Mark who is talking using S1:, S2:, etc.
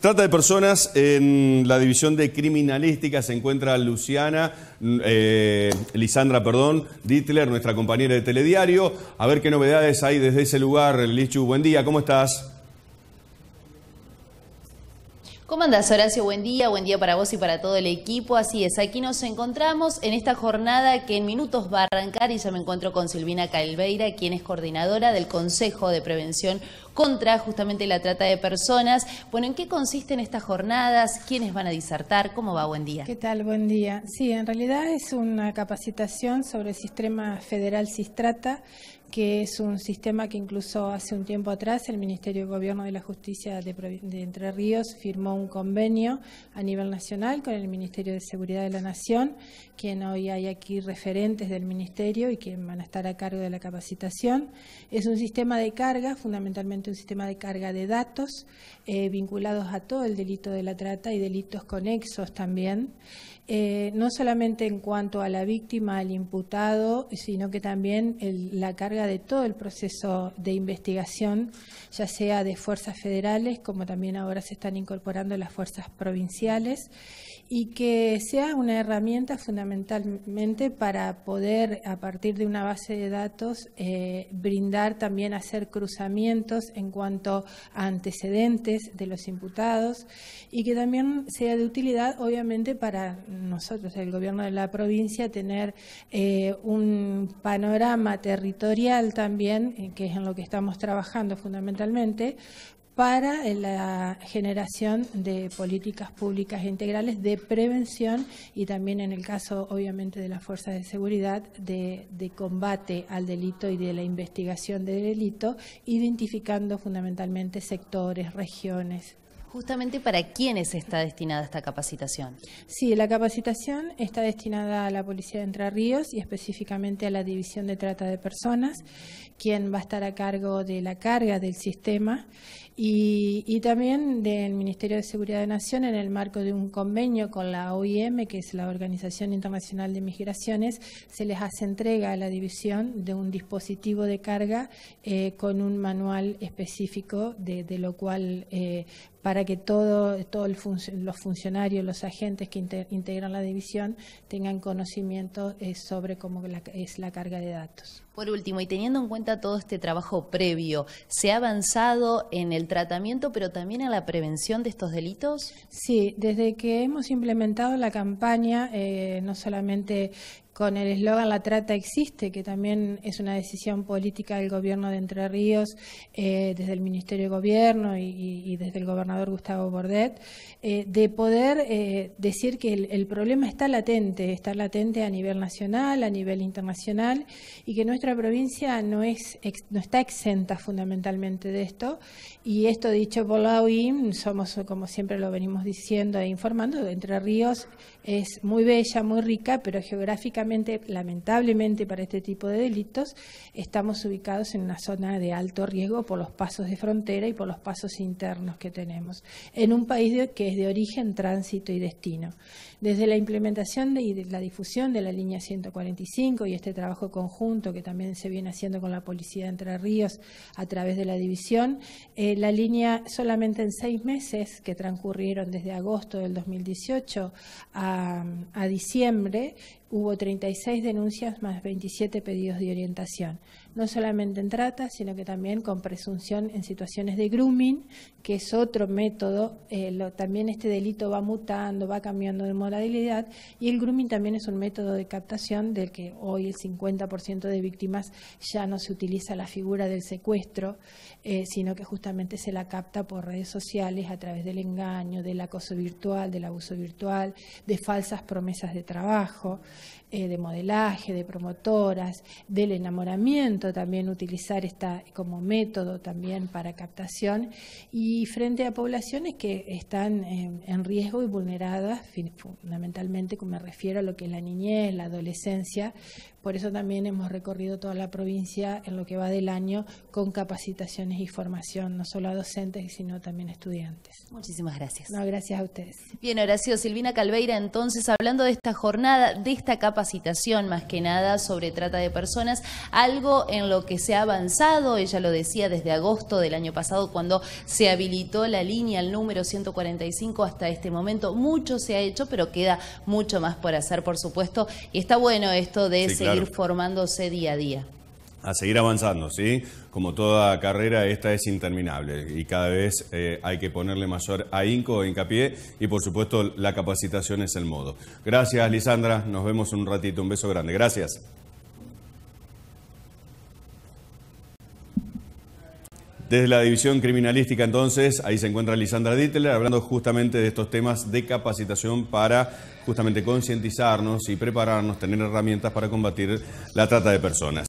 S1: trata de personas en la división de criminalística. Se encuentra Luciana, eh, Lisandra, perdón, Dittler, nuestra compañera de Telediario. A ver qué novedades hay desde ese lugar. Lichu, buen día, ¿cómo estás?
S2: ¿Cómo andás, Horacio? Buen día, buen día para vos y para todo el equipo. Así es, aquí nos encontramos en esta jornada que en minutos va a arrancar y ya me encuentro con Silvina Calveira, quien es coordinadora del Consejo de Prevención contra justamente la trata de personas. Bueno, ¿en qué consisten estas jornadas? ¿Quiénes van a disertar? ¿Cómo va? Buen día. ¿Qué tal? Buen día. Sí, en
S3: realidad es una capacitación sobre el sistema federal Sistrata, que es un sistema que incluso hace un tiempo atrás el Ministerio de Gobierno de la Justicia de, Entre Ríos firmó un convenio a nivel nacional con el Ministerio de Seguridad de la Nación, quien hoy hay aquí referentes del Ministerio y que van a estar a cargo de la capacitación. Es un sistema de carga, fundamentalmente un sistema de carga de datos eh, vinculados a todo el delito de la trata y delitos conexos también, eh, no solamente en cuanto a la víctima, al imputado, sino que también la carga de todo el proceso de investigación, ya sea de fuerzas federales, como también ahora se están incorporando las fuerzas provinciales, y que sea una herramienta fundamentalmente para poder, a partir de una base de datos, eh, brindar también hacer cruzamientos en cuanto a antecedentes de los imputados y que también sea de utilidad, obviamente, para nosotros, el gobierno de la provincia, tener eh, un panorama territorial también, eh, que es en lo que estamos trabajando fundamentalmente, para eh, la generación de políticas públicas integrales de prevención y también en el caso, obviamente, de las fuerzas de seguridad, de, combate al delito y de la investigación del delito, identificando fundamentalmente sectores, regiones,
S2: Justamente para quiénes está destinada esta capacitación.
S3: Sí, la capacitación
S2: está destinada
S3: a la Policía de Entre Ríos y específicamente a la División de Trata de Personas, quien va a estar a cargo de la carga del sistema y, también del Ministerio de Seguridad de Nación en el marco de un convenio con la OIM, que es la Organización Internacional de Migraciones, se les hace entrega a la división de un dispositivo de carga eh, con un manual específico de, lo cual eh, para que todos todo los funcionarios, los agentes que integran la división tengan conocimiento eh, sobre cómo es la carga de datos.
S2: Por último, y teniendo en cuenta todo este trabajo previo, ¿se ha avanzado en el tratamiento, pero también en la prevención de estos delitos? Sí, desde que hemos implementado la campaña, eh, no
S3: solamente con el eslogan La trata existe, que también es una decisión política del gobierno de Entre Ríos, eh, desde el Ministerio de Gobierno y, desde el gobernador Gustavo Bordet, eh, de poder eh, decir que el, problema está latente, está latente a nivel nacional, a nivel internacional, y que nuestra provincia no, es, no está exenta fundamentalmente de esto. Y esto dicho por la OIM, somos, como siempre lo venimos diciendo e informando, Entre Ríos es muy bella, muy rica, pero geográficamente lamentablemente para este tipo de delitos, estamos ubicados en una zona de alto riesgo por los pasos de frontera y por los pasos internos que tenemos, en un país que es de origen, tránsito y destino. Desde la implementación y la difusión de la línea 145 y este trabajo conjunto que también se viene haciendo con la Policía de Entre Ríos a través de la división, eh, la línea solamente en seis meses que transcurrieron desde agosto del 2018 a diciembre, hubo 36 denuncias más 27 pedidos de orientación, no solamente en trata, sino que también con presunción en situaciones de grooming, que es otro método, eh, también este delito va mutando, va cambiando de modalidad, y el grooming también es un método de captación del que hoy el 50% de víctimas ya no se utiliza la figura del secuestro, eh, sino que justamente se la capta por redes sociales a través del engaño, del acoso virtual, del abuso virtual, de falsas promesas de trabajo. Eh, de modelaje, de promotoras, del enamoramiento, también utilizar esta como método también para captación y frente a poblaciones que están en riesgo y vulneradas, fundamentalmente me refiero a lo que es la niñez, la adolescencia, por eso también hemos recorrido toda la provincia en lo que va del año con capacitaciones y formación, no solo a docentes, sino también a estudiantes. Muchísimas
S2: gracias. No, gracias a ustedes. Bien, Horacio, Silvina Calveira, entonces, hablando de esta jornada, de esta capacitación más que nada sobre trata de personas, algo en lo que se ha avanzado, ella lo decía desde agosto del año pasado cuando se habilitó la línea, el número 145 hasta este momento, mucho se ha hecho, pero queda mucho más por hacer, por supuesto, y está bueno esto de ese seguir formándose día a día.
S1: A seguir avanzando, ¿sí? Como toda carrera, esta es interminable y cada vez eh, hay que ponerle mayor ahínco e hincapié y, por supuesto, la capacitación es el modo. Gracias, Lisandra. Nos vemos un ratito. Un beso grande. Gracias. Desde la División Criminalística, entonces, ahí se encuentra Lisandra Dittler hablando justamente de estos temas de capacitación para justamente concientizarnos y prepararnos, tener herramientas para combatir la trata de personas.